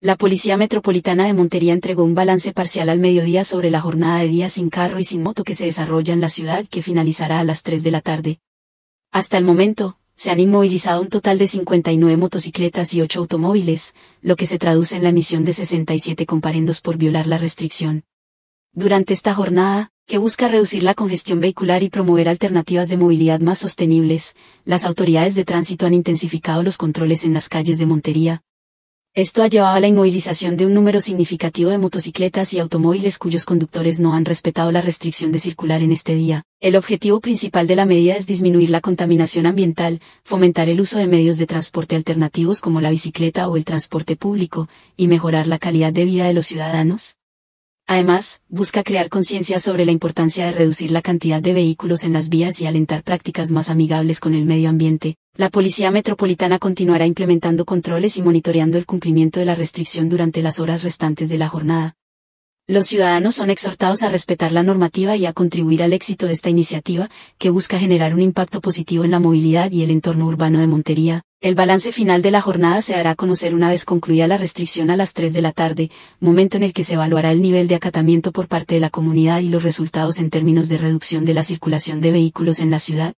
La Policía Metropolitana de Montería entregó un balance parcial al mediodía sobre la jornada de día sin carro y sin moto que se desarrolla en la ciudad que finalizará a las 3 de la tarde. Hasta el momento, se han inmovilizado un total de 59 motocicletas y 8 automóviles, lo que se traduce en la emisión de 67 comparendos por violar la restricción. Durante esta jornada, que busca reducir la congestión vehicular y promover alternativas de movilidad más sostenibles, las autoridades de tránsito han intensificado los controles en las calles de Montería, esto ha llevado a la inmovilización de un número significativo de motocicletas y automóviles cuyos conductores no han respetado la restricción de circular en este día. El objetivo principal de la medida es disminuir la contaminación ambiental, fomentar el uso de medios de transporte alternativos como la bicicleta o el transporte público, y mejorar la calidad de vida de los ciudadanos. Además, busca crear conciencia sobre la importancia de reducir la cantidad de vehículos en las vías y alentar prácticas más amigables con el medio ambiente, la Policía Metropolitana continuará implementando controles y monitoreando el cumplimiento de la restricción durante las horas restantes de la jornada. Los ciudadanos son exhortados a respetar la normativa y a contribuir al éxito de esta iniciativa, que busca generar un impacto positivo en la movilidad y el entorno urbano de Montería. El balance final de la jornada se hará conocer una vez concluida la restricción a las 3 de la tarde, momento en el que se evaluará el nivel de acatamiento por parte de la comunidad y los resultados en términos de reducción de la circulación de vehículos en la ciudad.